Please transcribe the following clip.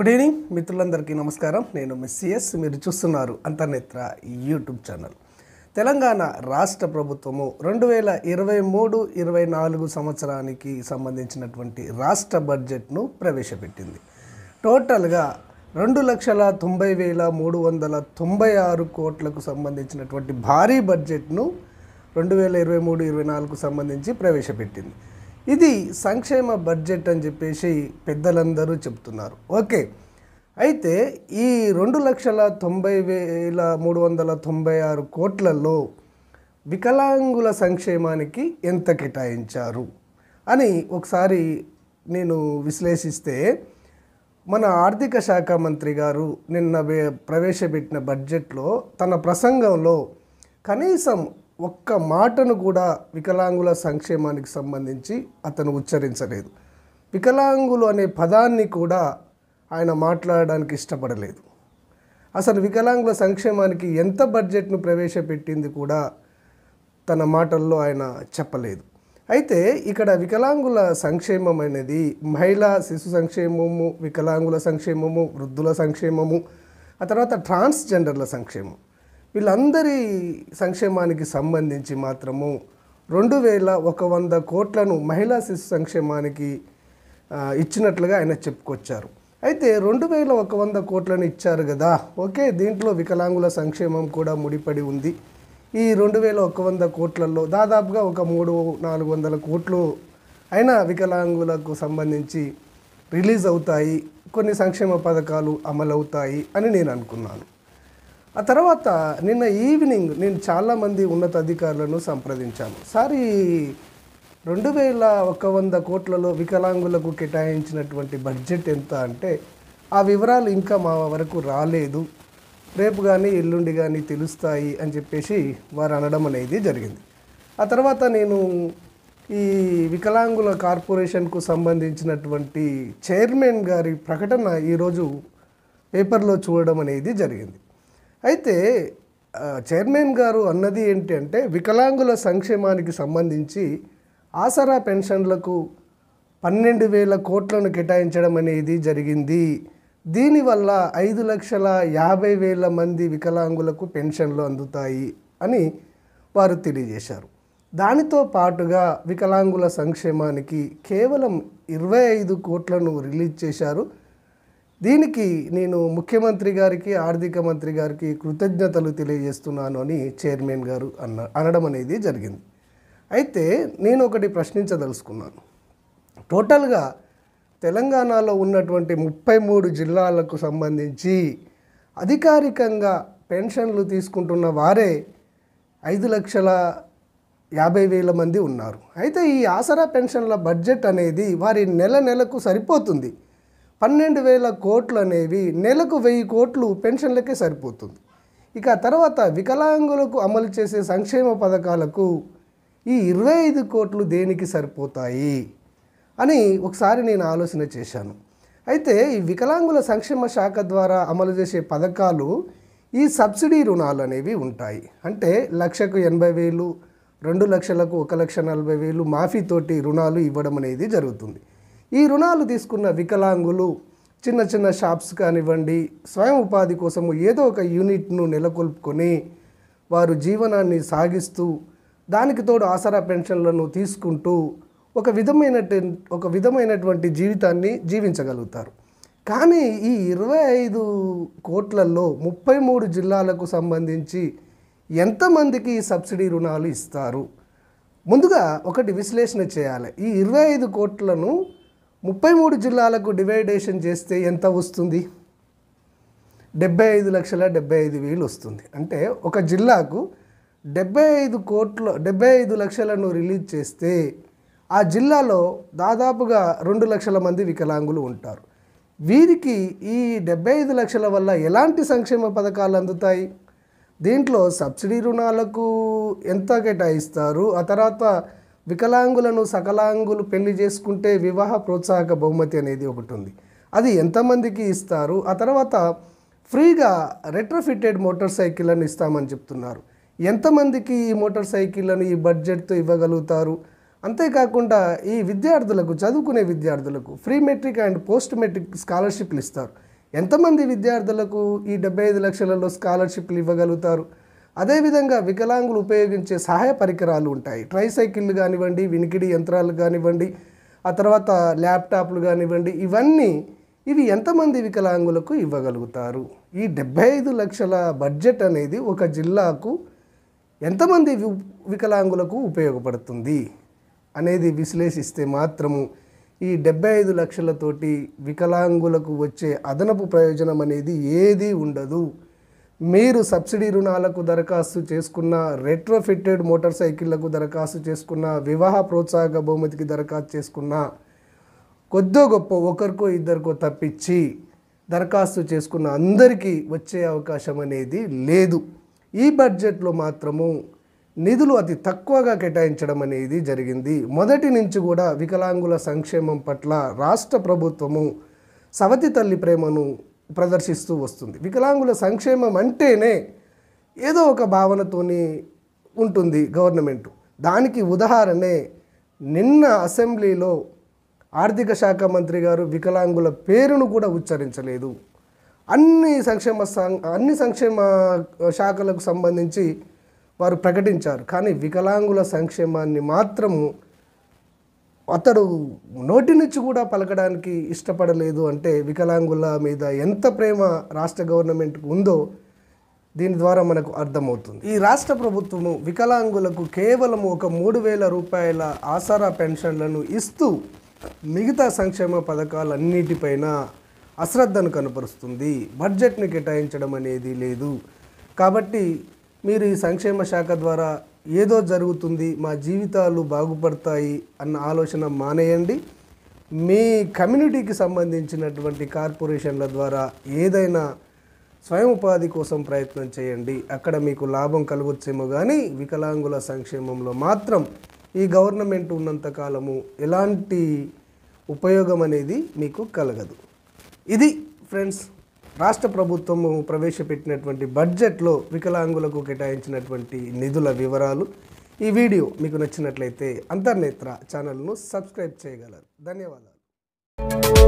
good evening మిత్రులందరికీ నమస్కారం నేను మిస్సిఎస్ మీరు చూస్తున్నారు అంతర్నేత్ర యూట్యూబ్ ఛానల్ తెలంగాణ రాష్ట్ర ప్రభుత్వము రెండు వేల ఇరవై మూడు ఇరవై నాలుగు సంవత్సరానికి సంబంధించినటువంటి రాష్ట్ర బడ్జెట్ను ప్రవేశపెట్టింది టోటల్గా రెండు లక్షల తొంభై వేల మూడు వందల తొంభై ఆరు కోట్లకు సంబంధించినటువంటి భారీ బడ్జెట్ను రెండు వేల ఇరవై మూడు ఇరవై నాలుగుకు సంబంధించి ప్రవేశపెట్టింది ఇది సంక్షేమ బడ్జెట్ అని చెప్పేసి పెద్దలందరూ చెప్తున్నారు ఓకే అయితే ఈ రెండు లక్షల తొంభై వేల మూడు వందల తొంభై ఆరు కోట్లలో వికలాంగుల సంక్షేమానికి ఎంత కేటాయించారు అని ఒకసారి నేను విశ్లేషిస్తే మన ఆర్థిక శాఖ మంత్రి గారు నిన్న ప్రవేశపెట్టిన బడ్జెట్లో తన ప్రసంగంలో కనీసం ఒక్క మాటను కూడా వికలాంగుల సంక్షేమానికి సంబంధించి అతను ఉచ్చరించలేదు వికలాంగులు అనే పదాన్ని కూడా ఆయన మాట్లాడడానికి ఇష్టపడలేదు అసలు వికలాంగుల సంక్షేమానికి ఎంత బడ్జెట్ను ప్రవేశపెట్టింది కూడా తన మాటల్లో ఆయన చెప్పలేదు అయితే ఇక్కడ వికలాంగుల సంక్షేమం అనేది మహిళా శిశు సంక్షేమము వికలాంగుల సంక్షేమము వృద్ధుల సంక్షేమము ఆ తర్వాత ట్రాన్స్జెండర్ల సంక్షేమం వీళ్ళందరి సంక్షేమానికి సంబంధించి మాత్రము రెండు వేల ఒక వంద కోట్లను మహిళా శిశు సంక్షేమానికి ఇచ్చినట్లుగా ఆయన చెప్పుకొచ్చారు అయితే రెండు వేల ఒక వంద కోట్లను ఇచ్చారు కదా ఓకే దీంట్లో వికలాంగుల సంక్షేమం కూడా ముడిపడి ఉంది ఈ రెండు వేల ఒక వంద కోట్లలో దాదాపుగా ఒక మూడు నాలుగు వందల కోట్లు అయినా వికలాంగులకు సంబంధించి రిలీజ్ అవుతాయి కొన్ని సంక్షేమ పథకాలు అమలవుతాయి అని నేను అనుకున్నాను ఆ తర్వాత నిన్న ఈవినింగ్ నేను చాలామంది ఉన్నతాధికారులను సంప్రదించాను సార్ ఈ రెండు వేల ఒక వంద కోట్లలో వికలాంగులకు కేటాయించినటువంటి బడ్జెట్ ఎంత అంటే ఆ వివరాలు ఇంకా మా వరకు రాలేదు రేపు కానీ ఎల్లుండి కానీ తెలుస్తాయి అని చెప్పేసి వారు అనడం అనేది జరిగింది ఆ తర్వాత నేను ఈ వికలాంగుల కార్పొరేషన్కు సంబంధించినటువంటి చైర్మన్ గారి ప్రకటన ఈరోజు పేపర్లో చూడడం అనేది జరిగింది అయితే చైర్మన్ గారు అన్నది ఏంటి అంటే వికలాంగుల సంక్షేమానికి సంబంధించి ఆసరా పెన్షన్లకు పన్నెండు వేల కోట్లను కేటాయించడం అనేది జరిగింది దీనివల్ల ఐదు లక్షల యాభై వేల మంది వికలాంగులకు పెన్షన్లు అందుతాయి అని వారు తెలియజేశారు దానితో పాటుగా వికలాంగుల సంక్షేమానికి కేవలం ఇరవై ఐదు కోట్లను రిలీజ్ చేశారు దీనికి నేను ముఖ్యమంత్రి గారికి ఆర్థిక మంత్రి గారికి కృతజ్ఞతలు తెలియజేస్తున్నాను అని చైర్మన్ గారు అన్న అనడం అనేది జరిగింది అయితే నేను ఒకటి ప్రశ్నించదలుచుకున్నాను టోటల్గా తెలంగాణలో ఉన్నటువంటి ముప్పై మూడు జిల్లాలకు సంబంధించి అధికారికంగా పెన్షన్లు తీసుకుంటున్న వారే ఐదు లక్షల యాభై వేల మంది ఉన్నారు అయితే ఈ ఆసరా పెన్షన్ల బడ్జెట్ అనేది వారి నెల నెలకు సరిపోతుంది పన్నెండు వేల కోట్లు అనేవి నెలకు వెయ్యి కోట్లు పెన్షన్లకే సరిపోతుంది ఇక తర్వాత వికలాంగులకు అమలు చేసే సంక్షేమ పథకాలకు ఈ ఇరవై ఐదు కోట్లు దేనికి సరిపోతాయి అని ఒకసారి నేను ఆలోచన చేశాను అయితే ఈ వికలాంగుల సంక్షేమ శాఖ ద్వారా అమలు చేసే పథకాలు ఈ సబ్సిడీ రుణాలు అనేవి ఉంటాయి అంటే లక్షకు ఎనభై వేలు రెండు లక్షలకు ఒక లక్ష నలభై వేలు మాఫీతోటి రుణాలు ఇవ్వడం అనేది జరుగుతుంది ఈ రుణాలు తీసుకున్న వికలాంగులు చిన్న చిన్న షాప్స్ కానివ్వండి స్వయం ఉపాధి కోసం ఏదో ఒక యూనిట్ను నెలకొల్పుకొని వారు జీవనాన్ని సాగిస్తూ దానికి తోడు ఆసరా పెన్షన్లను తీసుకుంటూ ఒక విధమైన ఒక విధమైనటువంటి జీవితాన్ని జీవించగలుగుతారు కానీ ఈ ఇరవై ఐదు కోట్లలో ముప్పై మూడు జిల్లాలకు సంబంధించి ఎంతమందికి సబ్సిడీ రుణాలు ఇస్తారు ముందుగా ఒకటి విశ్లేషణ చేయాలి ఈ ఇరవై ఐదు కోట్లను ముప్పై మూడు జిల్లాలకు డివైడేషన్ చేస్తే ఎంత వస్తుంది డెబ్బై ఐదు లక్షల డెబ్బై ఐదు వేలు వస్తుంది అంటే ఒక జిల్లాకు డెబ్బై ఐదు కోట్ల డెబ్బై ఐదు లక్షలను రిలీజ్ చేస్తే ఆ జిల్లాలో దాదాపుగా రెండు లక్షల మంది వికలాంగులు ఉంటారు వీరికి ఈ డెబ్బై ఐదు లక్షల వల్ల ఎలాంటి సంక్షేమ పథకాలు అందుతాయి దీంట్లో సబ్సిడీ రుణాలకు ఎంత కేటాయిస్తారు ఆ తర్వాత వికలాంగులను సకలాంగులు పెళ్లి చేసుకుంటే వివాహ ప్రోత్సాహక బహుమతి అనేది ఒకటి ఉంది అది ఎంతమందికి ఇస్తారు ఆ తర్వాత ఫ్రీగా రెట్రోఫిటెడ్ మోటార్ సైకిళ్ళను ఇస్తామని చెప్తున్నారు ఎంతమందికి ఈ మోటార్ సైకిళ్ళను ఈ బడ్జెట్తో ఇవ్వగలుగుతారు అంతేకాకుండా ఈ విద్యార్థులకు చదువుకునే విద్యార్థులకు free matric and post matric స్కాలర్షిప్లు ఇస్తారు ఎంతమంది విద్యార్థులకు ఈ డెబ్బై ఐదు లక్షలలో స్కాలర్షిప్లు ఇవ్వగలుగుతారు అదేవిధంగా వికలాంగులు ఉపయోగించే సహాయ పరికరాలు ఉంటాయి ట్రైసైకిళ్ళు కానివ్వండి వినికిడి యంత్రాలు కానివ్వండి ఆ తర్వాత ల్యాప్టాప్లు కానివ్వండి ఇవన్నీ ఇవి ఎంతమంది వికలాంగులకు ఇవ్వగలుగుతారు ఈ డెబ్బై ఐదు లక్షల బడ్జెట్ అనేది ఒక జిల్లాకు ఎంతమంది వికలాంగులకు ఉపయోగపడుతుంది అనేది విశ్లేషిస్తే మాత్రము ఈ డెబ్బై ఐదు లక్షలతోటి వికలాంగులకు వచ్చే అదనపు ప్రయోజనం అనేది ఏదీ ఉండదు మీరు సబ్సిడీ రుణాలకు దరఖాస్తు చేసుకున్న రెట్రోఫిట్టెడ్ మోటార్ సైకిళ్లకు దరఖాస్తు చేసుకున్న వివాహ ప్రోత్సాహక బహుమతికి దరఖాస్తు చేసుకున్న కొద్దో గొప్ప ఒకరికో ఇద్దరికో తప్పించి దరఖాస్తు చేసుకున్న అందరికీ వచ్చే అవకాశం అనేది లేదు ఈ బడ్జెట్లో మాత్రము నిధులు అతి తక్కువగా కేటాయించడం అనేది జరిగింది మొదటి నుంచి కూడా వికలాంగుల సంక్షేమం పట్ల రాష్ట్ర ప్రభుత్వము సవతి తల్లి ప్రేమను ప్రదర్శిస్తూ వస్తుంది వికలాంగుల సంక్షేమం అంటేనే ఏదో ఒక భావనతోని ఉంటుంది గవర్నమెంట్ దానికి ఉదాహరణే నిన్న అసెంబ్లీలో ఆర్థిక శాఖ మంత్రి గారు వికలాంగుల పేరును కూడా ఉచ్చరించలేదు అన్ని సంక్షేమ అన్ని సంక్షేమ శాఖలకు సంబంధించి వారు ప్రకటించారు కానీ వికలాంగుల సంక్షేమాన్ని మాత్రము అతడు నోటి నుంచి కూడా పలకడానికి ఇష్టపడలేదు అంటే వికలాంగుల మీద ఎంత ప్రేమ రాష్ట్ర గవర్నమెంట్కు ఉందో దీని ద్వారా మనకు అర్థమవుతుంది ఈ రాష్ట్ర ప్రభుత్వము వికలాంగులకు కేవలం ఒక మూడు వేల రూపాయల ఆసరా పెన్షన్లను ఇస్తూ మిగతా సంక్షేమ పథకాలన్నిటిపైన అశ్రద్ధను కనపరుస్తుంది బడ్జెట్ని కేటాయించడం అనేది లేదు కాబట్టి మీరు ఈ సంక్షేమ శాఖ ద్వారా ఏదో జరుగుతుంది మా జీవితాలు బాగుపడతాయి అన్న ఆలోచన మానేయండి మీ కమ్యూనిటీకి సంబంధించినటువంటి కార్పొరేషన్ల ద్వారా ఏదైనా స్వయం ఉపాధి కోసం ప్రయత్నం చేయండి అక్కడ మీకు లాభం కలగొచ్చేమో కానీ వికలాంగుల సంక్షేమంలో మాత్రం ఈ గవర్నమెంట్ ఉన్నంతకాలము ఎలాంటి ఉపయోగం అనేది మీకు కలగదు ఇది ఫ్రెండ్స్ రాష్ట్ర ప్రభుత్వము ప్రవేశపెట్టినటువంటి బడ్జెట్లో వికలాంగులకు కేటాయించినటువంటి నిధుల వివరాలు ఈ వీడియో మీకు నచ్చినట్లయితే అంతర్నేత్ర ఛానల్ను సబ్స్క్రైబ్ చేయగలరు ధన్యవాదాలు